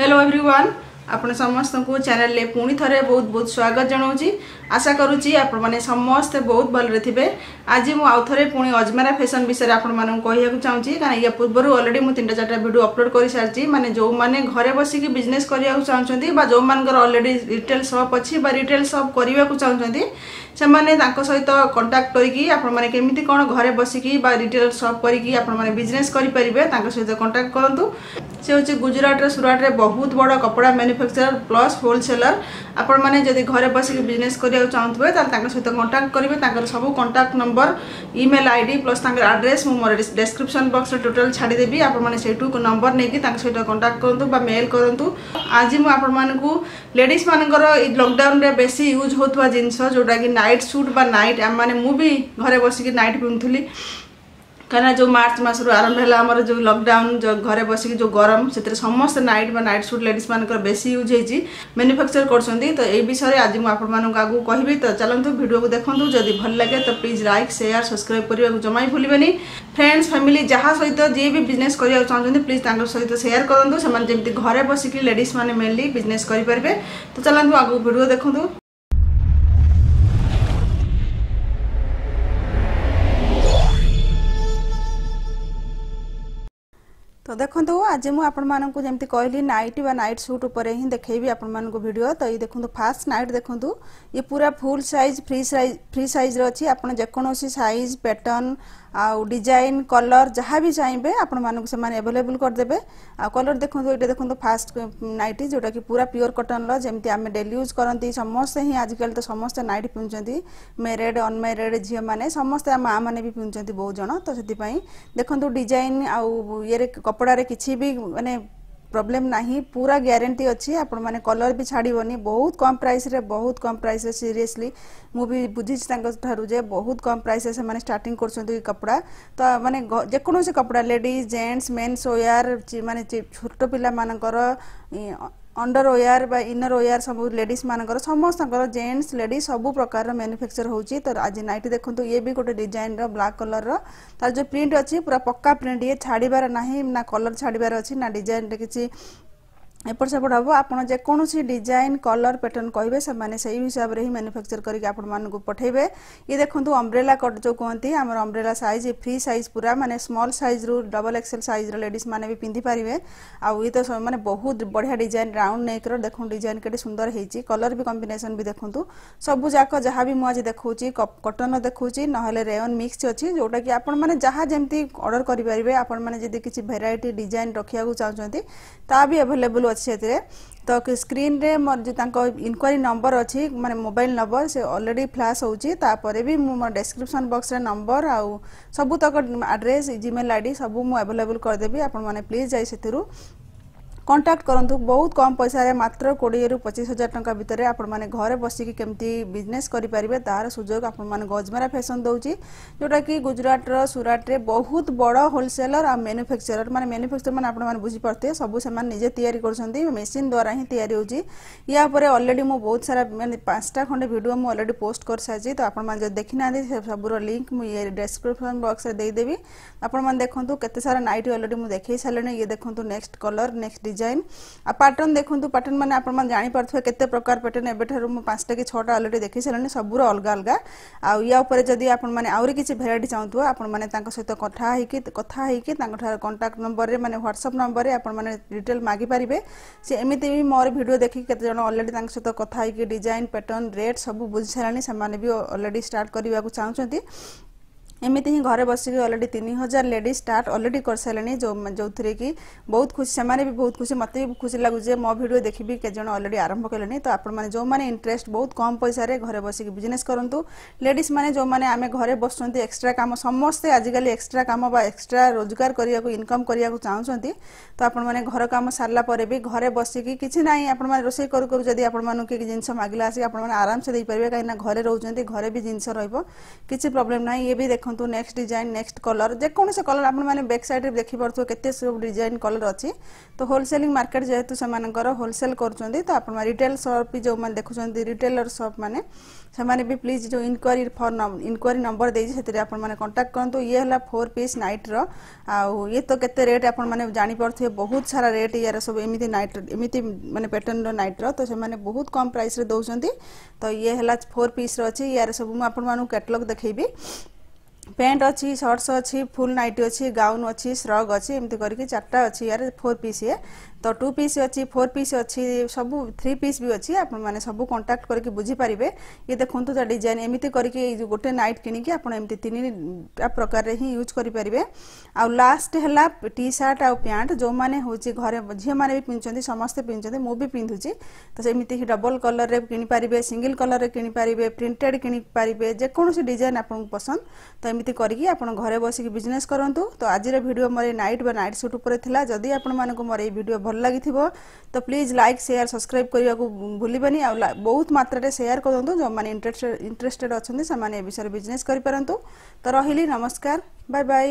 hello everyone ଆପଣ ସମସ୍ତଙ୍କୁ ଚ୍ୟାନେଲରେ ପୁଣି ଥରେ ବହୁତ ବହୁତ ସ୍ୱାଗତ ଜଣାଉଛି ଆଶା କରୁଛି ଆପଣମାନେ ସମସ୍ତେ ବହୁତ ଭଲରେ ଥିବେ ଆଜି ମୁଁ ଆଉ ଥରେ ପୁଣି ଅଜମେରା ଫ୍ୟାସନ୍ ବିଷୟରେ ଆପଣମାନଙ୍କୁ କହିବାକୁ ଚାହୁଁଛି କାରଣ ୟା ପୂର୍ବରୁ ଅଲରେଡ଼ି ମୁଁ ତିନିଟା ଚାରିଟା ଭିଡ଼ିଓ ଅପଲୋଡ଼ କରିସାରିଛି ମାନେ ଯେଉଁମାନେ ଘରେ ବସିକି ବିଜନେସ୍ କରିବାକୁ ଚାହୁଁଛନ୍ତି ବା ଯେଉଁମାନଙ୍କର ଅଲରେଡ଼ି ରିଟେଲ୍ ସପ୍ ଅଛି ବା ରିଟେଲ୍ ସପ୍ କରିବାକୁ ଚାହୁଁଛନ୍ତି ସେମାନେ ତାଙ୍କ ସହିତ କଣ୍ଟାକ୍ଟ କରିକି ଆପଣମାନେ କେମିତି କ'ଣ ଘରେ ବସିକି ବା ରିଟେଲ ସପ୍ କରିକି ଆପଣମାନେ ବିଜନେସ୍ କରିପାରିବେ ତାଙ୍କ ସହିତ କଣ୍ଟାକ୍ଟ କରନ୍ତୁ ସେ ହେଉଛି ଗୁଜୁରାଟରେ ସୁରାଟରେ ବହୁତ ବଡ଼ କପଡ଼ା ମ୍ୟାନୁଫ୍ୟାକ୍ଚରର ପ୍ଲସ୍ ହୋଲସେଲର୍ ଆପଣମାନେ ଯଦି ଘରେ ବସିକି ବିଜନେସ୍ କରିବାକୁ ଚାହୁଁଥିବେ ତାହେଲେ ତାଙ୍କ ସହିତ କଣ୍ଟାକ୍ଟ କରିବେ ତାଙ୍କର ସବୁ contact number email I D plus ତାଙ୍କର ଆଡ୍ରେସ୍ ମୁଁ ମୋର ଡେସ୍କ୍ରିପସନ୍ ବକ୍ସରେ ଟୋଟାଲ୍ ଛାଡ଼ିଦେବି ଆପଣମାନେ ସେଇଠୁ ନମ୍ବର ନେଇକି ତାଙ୍କ ସହିତ କଣ୍ଟାକ୍ଟ କରନ୍ତୁ ବା ମେଲ୍ କରନ୍ତୁ ଆଜି ମୁଁ ଆପଣମାନଙ୍କୁ ଲେଡ଼ିଜ୍ମାନଙ୍କର ଏଇ ଲକଡାଉନରେ ବେଶୀ ୟୁଜ୍ ହେଉଥିବା ଜିନିଷ ଯେଉଁଟାକି नाइट सुट बा नाइट मैंने मुझे घरे बसिक नाइट पिंधुली कहीं जो मार्च मसू आरंभ है जो लकडाउन जो घर बस बसिक जो गरम से समस्त नाइट बा नाइट सुट लेडीज मानक बेसी यूज होती मैनुफैक्चर कर विषय में आज मुझे आगे कह तो चलो भिडियो को देखो जदि भल लगे तो प्लीज लाइक सेयार सब्सक्राइब करने को जमा ही भूलें फ्रेंड्स फैमिली जहाँ सहित जी भी बिजनेस करा चाहते प्लीज तक सहित सेयार करूँ से घर बसिक लेडीज मैंने मेनली बिजनेस करेंगे तो चलते आगे भिडियो देखो তো দেখন্তু আজি ମୁଁ ଆପଣମାନଙ୍କୁ ଯେମିତି କହିଲି ନାଇଟ୍ ବା ନାଇଟ୍ ସୁଟ୍ ଉପରେ ହିଁ ଦେଖେଇବି ଆପଣମାନଙ୍କୁ ଭିଡ଼ିଓ ତ ଏଇ ଦେଖନ୍ତୁ ଫାର୍ଷ୍ଟ ନାଇଟ୍ ଦେଖନ୍ତୁ ଇଏ ପୁରା full size free size free ସାଇଜ୍ର ଅଛି ଆପଣ ଯେକୌଣସି ସାଇଜ୍ ପ୍ୟାଟର୍ନ আউ ডিজাইন কলর যা বি চাইবে আপনার সে এভেলেবল করেদেবে আলর দেখুন এটা দেখুন ফার্স্ট নাইটি যেটা কি পুরা পিওর কটনর যেমি আমি ডেলি ইউজ করতে সমস্তে হি আজকাল তো সমস্তে নাইটি পিঁধুচ্ছেন ম্যারেড অনম্যারেড ঝিও মানে সমস্তে মা মানে বি পিঁধুচ্ছেন বহু জন তো সেপাই দেখুন ডিজাইন আউ ইয়ে কপড়ার কিছু বি মানে प्रोब्लेम ना पूरा ग्यारंटी अच्छी आप कलर भी छाड़बन बहुत कम प्राइस रे बहुत कम प्राइस रे सीरीयसली मुझे बुझी ठारे बहुत कम प्राइस रे से स्टार्ट कर कपड़ा तो मानने जेकोसी कपड़ा लेडीज जेन्ट्स मेन्स वेयर मानते छोट पा मानकर ଅଣ୍ଡର ୱେୟାର ବା ଇନର ୱେୟାର ସବୁ ଲେଡ଼ିଜ୍ ମାନଙ୍କର ସମସ୍ତଙ୍କର ଜେଣ୍ଟସ୍ ଲେଡ଼ିଜ୍ ସବୁ ପ୍ରକାରର ମ୍ୟାନୁଫ୍ୟାକ୍ଚର ହେଉଛି ତ ଆଜି ନାଇଟି ଦେଖନ୍ତୁ ଇଏ ବି ଗୋଟେ ଡିଜାଇନର ବ୍ଲାକ୍ କଲରର ତାର ଯେଉଁ ପ୍ରିଣ୍ଟ ଅଛି ପୁରା ପକ୍କା ପ୍ରିଣ୍ଟ ଇଏ ଛାଡ଼ିବାର ନାହିଁ ନା କଲର ଛାଡ଼ିବାର ଅଛି ନା ଡିଜାଇନରେ କିଛି এপট সেপট হব আপনার যেকোনসি ডিজাইন কলর প্যাটর্ন কহবে সে সেই হিসাবে হি ম্যানুফ্যাকচর করি আপনার পঠাইবে ই দেখুন অম্ব্রেলা কট যে কুহতি আমার অম্ব্রেলা সাইজ ফ্রি সাইজ পুরা মানে স্মল সাইজ রু ডবল এক্সেল সাইজ লেডিজ মানে পিধি পিঁধি পারে আয়ে তো মানে বহু বড়িয়া ডিজাইন রাউন্ড নেকর দেখুন ডিজাইন কেটে সুন্দর হয়েছি কলর বি কম্বিনেসন বি দেখুন সবু যাক যা বি আজ দেখছি কটন দেখছি নহলে রেয়ন মিক্স অছি কি আপনার মানে যা যেমি অর্ডর করে পেয়ে আপনার মানে যদি কিছু ভেরাইটি ডিজাইন রক্ষা চাহুন তা বি আভেলেবল ଅଛି ସେଥିରେ ତ ସ୍କ୍ରିନ୍ରେ ମୋର ଯେଉଁ ତାଙ୍କ ଇନକ୍ୱାରି ନମ୍ବର ଅଛି ମାନେ ମୋବାଇଲ ନମ୍ବର ସେ ଅଲରେଡ଼ି ଫ୍ଲାସ୍ ହେଉଛି ତାପରେ ବି ମୁଁ ମୋ ଡେସ୍କ୍ରିପସନ୍ ବକ୍ସରେ ନମ୍ବର ଆଉ ସବୁତକ ଆଡ୍ରେସ୍ ଜିମେଲ୍ ଆଇ ଡ଼ି ସବୁ ମୁଁ ଆଭେଲେବୁଲ୍ କରିଦେବି ଆପଣମାନେ ପ୍ଲିଜ୍ ଯାଇ ସେଥିରୁ কন্টাক্ট করতু বহুত কম পয়সার মাত্র কোড়িয়ে রু পঁচিশ হাজার টাকা ভিতরে আপনার ঘরে বসিকি কেমতি বিজনেস করে পারে তার সুযোগ আপনার গজমেরা ফ্যাশন দেছি যেটা কি গুজরাটর সুরাটরে বহুত বড় হোলসেলর আর ম্যানুফ্যাকচরর মানে ম্যানুফ্যাকচর মানে আপনার বুঝিপারে সবু সে নিজে তৈরি করছেন মেসিন দ্বারা হি তৈরি হচ্ছে ইয়াপরে অলরেডি মু বহুত সারা মানে পাঁচটা খন্ডে ভিডিও মু অলরেডি পোস্ট করে সারিছি তো আপনার যদি দেখি না সবুর লিঙ্ক মু ইয়ে ডেসক্রিপশন বক্সরে দিয়ে দেবি আপনার দেখুন কেতে সারা নাইট অলরেডি মু দেখাই সারে ইয়ে দেখুন নেক্সট কলর নেক্সট डिजाइन आ पैटर्न देखते पैटर्न मैंने आप जानपुर थे कत प्रकार पैटर्न एवं पांचटा कि छटा अलरेडी देखी सारे सबूर अलग अलग आउे जब आपरी किसी भेर चाहू आपने सहित कथी कथी कंटाक्ट नंबर में मैंने ह्वाट्सअप नंबर में आप डिटेल मागिपारे से एमती भी मोर भिड देखिए केलरेडी अलरेडी सहित कथ डिजाइन पैटर्न रेट सब बुझी सारे से भी अलरेडी स्टार्ट करने को चाहते ଏମିତି ହିଁ ଘରେ ବସିକି ଅଲରେଡ଼ି ତିନି ହଜାର ଲେଡି ଷ୍ଟାର୍ଟ ଅଲରେଡ଼ି କରିସାରିଲେଣି ଯେଉଁ ଯେଉଁଥିରେ କି ବହୁତ ଖୁସି ସେମାନେ ବି ବହୁତ ଖୁସି ମୋତେ ବି ଖୁସି ଲାଗୁଛି ଯେ ମୋ ଭିଡ଼ିଓ ଦେଖିବି କେତେଜଣ ଅଲରେଡ଼ି ଆରମ୍ଭ କଲେଣି ତ ଆପଣମାନେ ଯେଉଁମାନେ ଇଣ୍ଟରେଷ୍ଟ ବହୁତ କମ୍ ପଇସାରେ ଘରେ ବସିକି ବିଜନେସ୍ କରନ୍ତୁ ଲେଡିଜ୍ ମାନେ ଯେଉଁମାନେ ଆମେ ଘରେ ବସୁଛନ୍ତି ଏକ୍ସଟ୍ରା କାମ ସମସ୍ତେ ଆଜିକାଲି ଏକ୍ସଟ୍ରା କାମ ବା ଏକ୍ସଟ୍ରା ରୋଜଗାର କରିବାକୁ ଇନକମ୍ କରିବାକୁ ଚାହୁଁଛନ୍ତି ତ ଆପଣମାନେ ଘର କାମ ସାରିଲା ପରେ ବି ଘରେ ବସିକି କିଛି ନାହିଁ ଆପଣମାନେ ରୋଷେଇ କରୁ କରୁ ଯଦି ଆପଣମାନଙ୍କୁ କି ଜିନିଷ ମାଗିଲା ଆସିକି ଆପଣମାନେ ଆରାମସେ ଦେଇପାରିବେ କାହିଁକିନା ଘରେ ରହୁଛନ୍ତି ଘରେ ବି ଜିନିଷ ରହିବ କିଛି ପ୍ରୋବ୍ଲେମ୍ ନାହିଁ ଇଏ ବି ଦେଖ देखो नेक्स्ट डिजाइन नेक्स्ट कलर जो कलर आपने बैक सैड्रे देखी पार्थ के सब डिजाइन कलर अच्छी तो होलसेलिंग मार्केट जेहतु से होलसेल कर रिटेल सप जो देखुं रिटेलर सप मैंने से भी प्लीज जो enquiry phone number enquiry number देखिए आपने कंटाक्ट करूँ ये फोर पीस नाइट्र आउ ये तो कैसे रेट केट आपंपे बहुत सारा रेट यार सब एम नाइट एमती मैंने पैटर्न रईट्र तो से बहुत कम प्राइस दौर तो ये फोर पीस अच्छी यार सब मुझे आपको कैटलग देखेबी প্যান্ট অছি সর্টস অছি ফুল নাইটি অছি গাউন অছি স্রগ অছি এমতি করিকি চারটা অছি ইয়ারে ফোর পিস ইয়ে তো টু পিস অছি ফোর পিস অছি সবু থ্রি পিস বি অছি আপন মানে সবু কন্টাক্ট করিকি বুঝি পারিবে ইয়ে দেখন্তু তা ডিজাইন এমতি করিকি এই গোটে নাইট কিনিকি আপন এমতি তিনিটা প্রকারে হি ইউজ করি পারিবে আর লাস্ট হেলা টি শার্ট আর প্যান্ট যে মানে হচ্ছে ঘরে ঝিও মানে বি পিঁধুଛନ୍ତି সমস্তে পিঁধুଛନ୍ତି মু বি পিঁধুছি তো সেমিতি ডবল কলরে কিনি পারিবে সিঙ্গল কলরে কিনি পারিবে প্রিন্টেড কিনি পারিবে যে কোনসি ডিজাইন আপন পছন্দ তো ଏମିତି କରିକି ଆପଣ ଘରେ ବସିକି ବିଜନେସ୍ କରନ୍ତୁ ତ ଆଜିର ଭିଡ଼ିଓ ମୋର ଏଇ ନାଇଟ୍ ବା ନାଇଟ୍ ସୁଟ୍ ଉପରେ ଥିଲା ଯଦି ଆପଣମାନଙ୍କୁ ମୋର ଏଇ ଭିଡ଼ିଓ ଭଲ ଲାଗିଥିବ ତ ପ୍ଲିଜ୍ ଲାଇକ୍ ସେୟାର ସବସ୍କ୍ରାଇବ୍ କରିବାକୁ ଭୁଲିବେନି ଆଉ ବହୁତ ମାତ୍ରାରେ ସେୟାର କରନ୍ତୁ ଯେଉଁମାନେ ଇଣ୍ଟରେଷ୍ଟେଡ଼ ଅଛନ୍ତି ସେମାନେ ଏ ବିଷୟରେ ବିଜନେସ୍ କରିପାରନ୍ତୁ ତ ରହିଲି ନମସ୍କାର ବାଏ ବାଏ